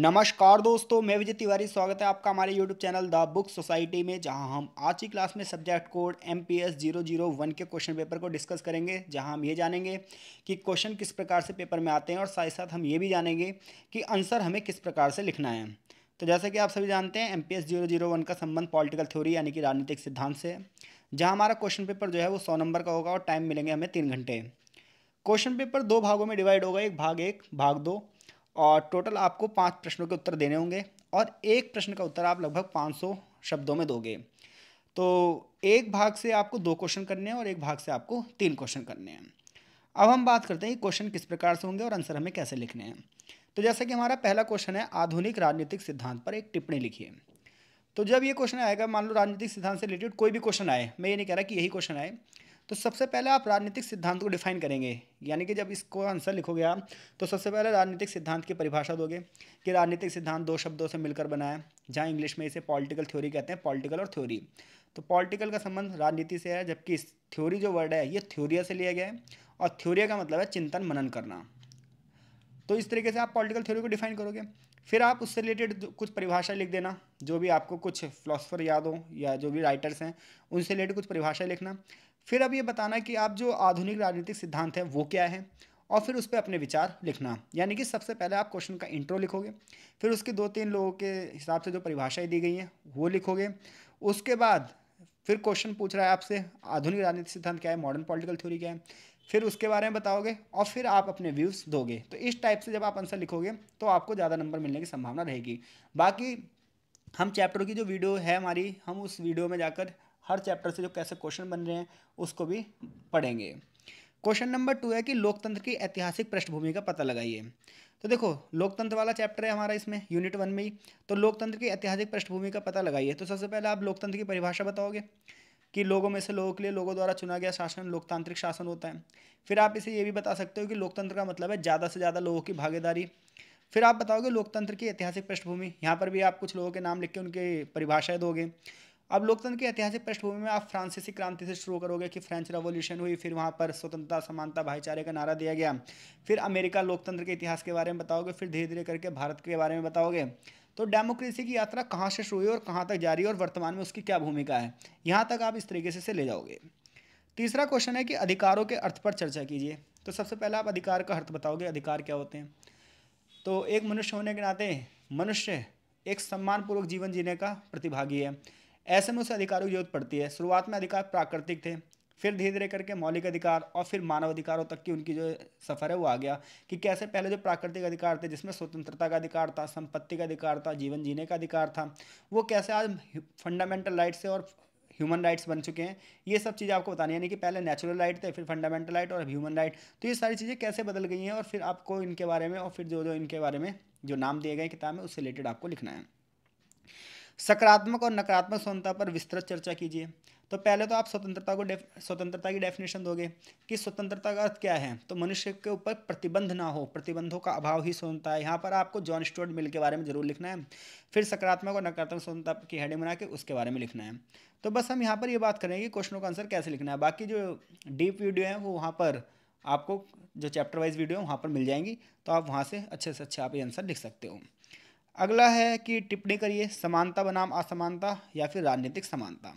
नमस्कार दोस्तों मैं विजय तिवारी स्वागत है आपका हमारे YouTube channel the book society में जहां हम आज की क्लास में subject code M P S zero zero one के क्वेश्चन पेपर को डिस्कस करेंगे जहां हम ये जानेंगे कि क्वेश्चन किस प्रकार से पेपर में आते हैं और साथ ही साथ हम ये भी जानेंगे कि आंसर हमें किस प्रकार से लिखना है तो जैसा कि आप सभी जानते हैं M P S zero zero one का संबंध पॉलिटिकल थ्योरी यानी कि राजनीतिक सिद्धांत से जहाँ हमारा क्वेश्चन पेपर जो है वो सौ नंबर का होगा और टाइम मिलेंगे हमें तीन घंटे क्वेश्चन पेपर दो भागों में डिवाइड होगा एक भाग एक भाग दो और टोटल आपको पाँच प्रश्नों के उत्तर देने होंगे और एक प्रश्न का उत्तर आप लगभग पाँच शब्दों में दोगे तो एक भाग से आपको दो क्वेश्चन करने हैं और एक भाग से आपको तीन क्वेश्चन करने हैं अब हम बात करते हैं कि क्वेश्चन किस प्रकार से होंगे और आंसर हमें कैसे लिखने हैं तो जैसा कि हमारा पहला क्वेश्चन है आधुनिक राजनीतिक सिद्धांत पर एक टिप्पणी लिखिए तो जब ये क्वेश्चन आएगा मान लो राजनीतिक सिद्धांत से रिलेटेड कोई भी क्वेश्चन आए मैं ये नहीं कह रहा कि यही क्वेश्चन आए तो सबसे पहले आप राजनीतिक सिद्धांत को डिफाइन करेंगे यानी कि जब इसको आंसर लिखोगे आप तो सबसे पहले राजनीतिक सिद्धांत की परिभाषा दोगे कि राजनीतिक सिद्धांत दो शब्दों से मिलकर बना है जहाँ इंग्लिश में इसे पॉलिटिकल थ्योरी कहते हैं पॉलिटिकल और थ्योरी तो पॉलिटिकल का संबंध राजनीति से है जबकि इस थ्योरी जो वर्ड है ये थ्योरिया से लिया गया है और थ्योरिया का मतलब है चिंतन मनन करना तो इस तरीके से आप पॉलिटिकल थ्योरी को डिफाइन करोगे फिर आप उससे रिलेटेड कुछ परिभाषा लिख देना जो भी आपको कुछ फिलोसफर याद हो या जो भी राइटर्स हैं उनसे रिलेटेड कुछ परिभाषा लिखना फिर अब ये बताना कि आप जो आधुनिक राजनीतिक सिद्धांत हैं वो क्या है और फिर उस पर अपने विचार लिखना यानी कि सबसे पहले आप क्वेश्चन का इंट्रो लिखोगे फिर उसके दो तीन लोगों के हिसाब से जो परिभाषाएँ दी गई हैं वो लिखोगे उसके बाद फिर क्वेश्चन पूछ रहा है आपसे आधुनिक राजनीतिक सिद्धांत क्या है मॉडर्न पॉलिटिकल थ्योरी क्या है फिर उसके बारे में बताओगे और फिर आप अपने व्यूज़ दोगे तो इस टाइप से जब आप आंसर लिखोगे तो आपको ज़्यादा नंबर मिलने की संभावना रहेगी बाकी हम चैप्टर की जो वीडियो है हमारी हम उस वीडियो में जाकर हर चैप्टर से जो कैसे क्वेश्चन बन रहे हैं उसको भी पढ़ेंगे क्वेश्चन नंबर टू है कि लोकतंत्र की ऐतिहासिक पृष्ठभूमि का पता लगाइए तो देखो लोकतंत्र वाला चैप्टर है हमारा इसमें यूनिट वन में ही तो लोकतंत्र की ऐतिहासिक पृष्ठभूमि का पता लगाइए तो सबसे पहले आप लोकतंत्र की परिभाषा बताओगे कि लोगों में से लोगों के लिए लोगों द्वारा चुना गया शासन लोकतांत्रिक शासन होता है फिर आप इसे ये भी बता सकते हो कि लोकतंत्र का मतलब है ज़्यादा से ज़्यादा लोगों की भागीदारी फिर आप बताओगे लोकतंत्र की ऐतिहासिक पृष्ठभूमि यहाँ पर भी आप कुछ लोगों के नाम लिख के उनकी परिभाषाएं दोगे अब लोकतंत्र की ऐतिहासिक पृष्ठभूमि में आप फ्रांसीसी क्रांति से शुरू करोगे कि फ्रेंच रेवोल्यूशन हुई फिर वहाँ पर स्वतंत्रता समानता भाईचारे का नारा दिया गया फिर अमेरिका लोकतंत्र के इतिहास के बारे में बताओगे फिर धीरे धीरे करके भारत के बारे में बताओगे तो डेमोक्रेसी की यात्रा कहाँ से शुरू हुई और कहाँ तक जा रही है और वर्तमान में उसकी क्या भूमिका है यहाँ तक आप इस तरीके से, से ले जाओगे तीसरा क्वेश्चन है कि अधिकारों के अर्थ पर चर्चा कीजिए तो सबसे पहले आप अधिकार का अर्थ बताओगे अधिकार क्या होते हैं तो एक मनुष्य होने के नाते मनुष्य एक सम्मानपूर्वक जीवन जीने का प्रतिभागी है ऐसे में उसे अधिकारों की जरूरत पड़ती है शुरुआत में अधिकार प्राकृतिक थे फिर धीरे धीरे करके मौलिक अधिकार और फिर मानव अधिकारों तक की उनकी जो सफ़र है वो आ गया कि कैसे पहले जो प्राकृतिक अधिकार थे जिसमें स्वतंत्रता का अधिकार था संपत्ति का अधिकार था जीवन जीने का अधिकार था वो कैसे आज फंडामेंटल राइट्स से और ह्यूमन राइट्स बन चुके हैं ये सब चीज़ें आपको बतानी यानी कि पहले नेचुरल राइट थे फिर फंडामेंटल राइट और ह्यूमन राइट तो ये सारी चीज़ें कैसे बदल गई हैं और फिर आपको इनके बारे में और फिर जो जो इनके बारे में जो नाम दिए गए किताब में उससे रिलेटेड आपको लिखना है सकारात्मक और नकारात्मक स्वतंत्रता पर विस्तृत चर्चा कीजिए तो पहले तो आप स्वतंत्रता को स्वतंत्रता की डेफिनेशन दोगे कि स्वतंत्रता का अर्थ क्या है तो मनुष्य के ऊपर प्रतिबंध ना हो प्रतिबंधों का अभाव ही स्वतंत्रता है यहाँ पर आपको जॉन स्टोर्ट मिल के बारे में जरूर लिखना है फिर सकारात्मक और नकारात्मक स्वतंत्रता की हेडिंग बना के उसके बारे में लिखना है तो बस हम यहाँ पर ये बात करेंगे क्वेश्चनों का आंसर कैसे लिखना है बाकी जो डीप वीडियो है वो वहाँ पर आपको जो चैप्टर वाइज वीडियो है वहाँ पर मिल जाएंगी तो आप वहाँ से अच्छे से अच्छे आप ये आंसर लिख सकते हो अगला है कि टिप्पणी करिए समानता बनाम असमानता या फिर राजनीतिक समानता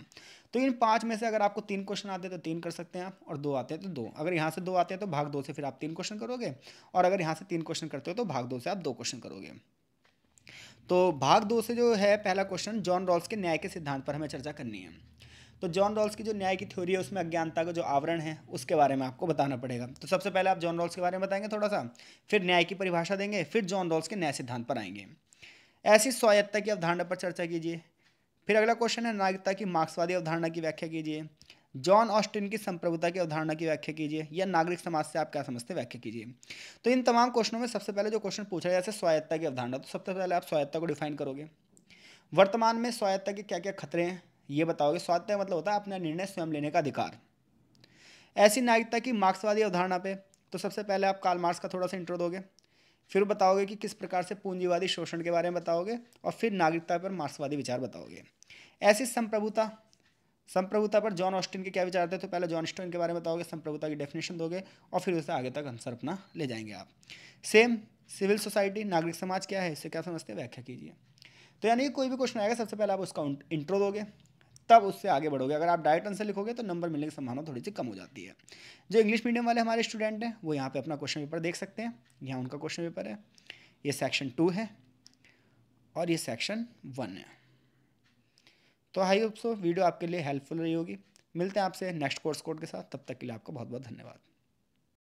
तो इन पाँच में से अगर आपको तीन क्वेश्चन आते हैं तो तीन कर सकते हैं आप और दो आते हैं तो दो अगर यहाँ से दो आते हैं तो भाग दो से फिर आप तीन क्वेश्चन करोगे और अगर यहाँ से तीन क्वेश्चन करते हो तो भाग दो से आप दो क्वेश्चन करोगे तो भाग दो से जो है पहला क्वेश्चन जॉन रॉल्स के न्याय के सिद्धांत पर हमें चर्चा करनी है तो जॉन रॉल्स की जो न्याय की थ्योरी है उसमें अज्ञानता का जो आवरण है उसके बारे में आपको बताना पड़ेगा तो सबसे पहले आप जॉन रॉल्स के बारे में बताएंगे थोड़ा सा फिर न्याय की परिभाषा देंगे फिर जॉन रॉल्स के न्याय सिद्धांत पर आएंगे ऐसी स्वायत्ता की अवधारणा पर चर्चा कीजिए फिर अगला क्वेश्चन है नागरिकता की मार्क्सवादी अवधारणा की व्याख्या कीजिए जॉन ऑस्टिन की संप्रभुता की अवधारणा की व्याख्या कीजिए या नागरिक समाज से आप क्या समझते हैं व्याख्या कीजिए तो इन तमाम क्वेश्चनों में सबसे पहले जो क्वेश्चन पूछा जाए स्वायत्ता की अवधारणा तो सबसे पहले आप स्वायत्ता को डिफाइन करोगे वर्तमान में स्वायत्ता के क्या क्या खतरे हैं ये बताओगे स्वायत्ता मतलब होता है अपना निर्णय स्वयं लेने का अधिकार ऐसी नागरिकता की मार्क्सवादी अवधारणा पे तो सबसे पहले आप कार्ल मार्क्स का थोड़ा सा इंट्रो दोगे फिर बताओगे कि किस प्रकार से पूंजीवादी शोषण के बारे में बताओगे और फिर नागरिकता पर मार्क्सवादी विचार बताओगे ऐसी संप्रभुता संप्रभुता पर जॉन ऑस्टिन के क्या विचार थे तो पहले जॉन स्टोन के बारे में बताओगे संप्रभुता की डेफिनेशन दोगे और फिर उसे आगे तक आंसर अपना ले जाएंगे आप सेम सिविल सोसाइटी नागरिक समाज क्या है इसे क्या समझते हैं व्याख्या कीजिए तो यानी कोई भी क्वेश्चन आएगा सबसे पहले आप उसका इंट्रो दोगे तब उससे आगे बढ़ोगे अगर आप डायरेक्ट आंसर लिखोगे तो नंबर मिलने की संभावना थोड़ी सी कम हो जाती है जो इंग्लिश मीडियम वाले हमारे स्टूडेंट हैं वो यहाँ पे अपना क्वेश्चन पेपर देख सकते हैं यहाँ उनका क्वेश्चन पेपर है ये सेक्शन टू है और ये सेक्शन वन है तो हाई होप सो वीडियो आपके लिए हेल्पफुल रही होगी मिलते हैं आपसे नेक्स्ट कोर्स कोड के साथ तब तक के लिए आपका बहुत बहुत धन्यवाद